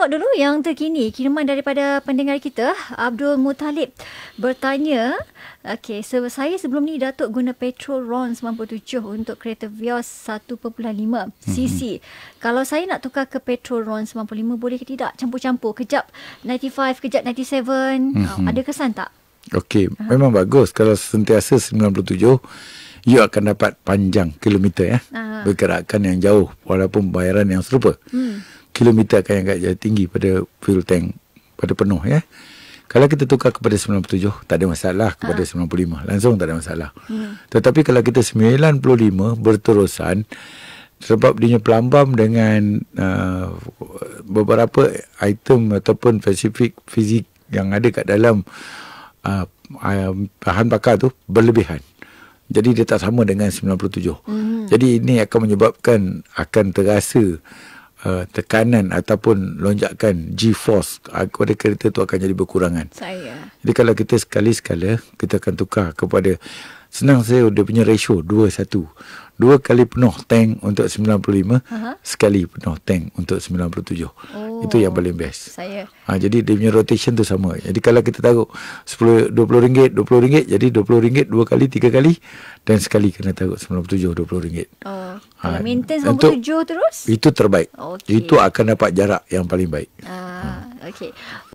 Tengok dulu yang terkini kiriman daripada pendengar kita Abdul Mutalib bertanya Okay, so saya sebelum ni Datuk guna petrol RON 97 untuk kereta Vios 1.5 cc. Mm-hmm. Kalau saya nak tukar ke petrol RON 95 boleh ke tidak? Campur-campur, kejap 95, kejap 97. Mm-hmm. Ada kesan tak? Okay, uh-huh. memang bagus. Kalau sentiasa 97, you akan dapat panjang kilometer ya. uh Bergerakan yang jauh walaupun bayaran yang serupa. Hmm kilometer akan agak tinggi pada fuel tank pada penuh ya. Kalau kita tukar kepada 97 tak ada masalah kepada ha. Ah. 95 langsung tak ada masalah. Hmm. Tetapi kalau kita 95 berterusan sebab dia pelambam dengan uh, beberapa item ataupun spesifik fizik yang ada kat dalam uh, uh bahan bakar tu berlebihan. Jadi dia tak sama dengan 97. Hmm. Jadi ini akan menyebabkan akan terasa uh, tekanan ataupun lonjakan G-force kepada kereta itu akan jadi berkurangan. Saya. Jadi kalau kita sekali-sekala, kita akan tukar kepada Senang saya dia punya ratio 2 1. kali penuh tank untuk 95, uh-huh. sekali penuh tank untuk 97. Oh. Itu yang paling best. Saya. Ha, jadi dia punya rotation tu sama. Jadi kalau kita taruh 10 20 ringgit, 20 ringgit, jadi 20 ringgit dua kali, tiga kali dan sekali kena taruh 97 20 ringgit. Oh. Ha, maintain 97 terus? Itu terbaik. Okay. Itu akan dapat jarak yang paling baik. Ah, uh, ha. okey.